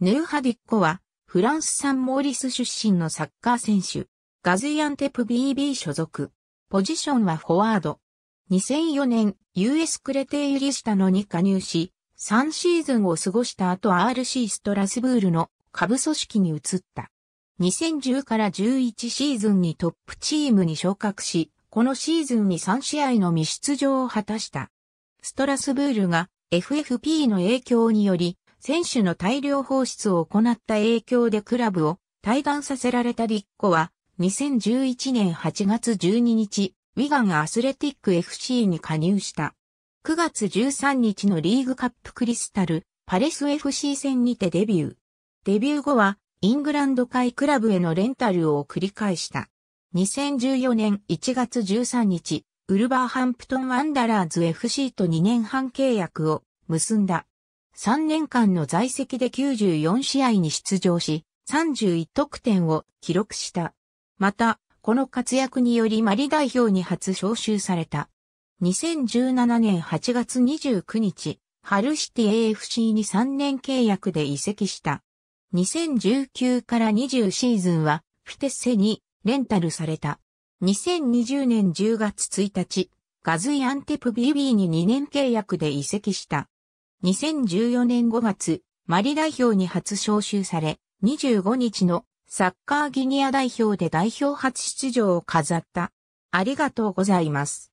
ヌーハディッコは、フランスサンモーリス出身のサッカー選手、ガズイアンテプ BB 所属。ポジションはフォワード。2004年、US クレテイリスタノに加入し、3シーズンを過ごした後 RC ストラスブールの下部組織に移った。2010から11シーズンにトップチームに昇格し、このシーズンに3試合の未出場を果たした。ストラスブールが FFP の影響により選手の大量放出を行った影響でクラブを退団させられたリッコは、2011年8月12日、ウィガンアスレティック FC に加入した。9月13日のリーグカップクリスタル、パレス FC 戦にてデビュー。デビュー後は、イングランド界クラブへのレンタルを繰り返した。2014年1月13日、ウルバーハンプトンワンダラーズ FC と2年半契約を結んだ。3年間の在籍で94試合に出場し、31得点を記録した。また、この活躍によりマリ代表に初招集された。2017年8月29日、ハルシティ AFC に3年契約で移籍した。2019から20シーズンは、フィテッセにレンタルされた。2020年10月1日、ガズイアンテプ BB に2年契約で移籍した。2014年5月、マリ代表に初招集され、25日のサッカーギニア代表で代表初出場を飾った。ありがとうございます。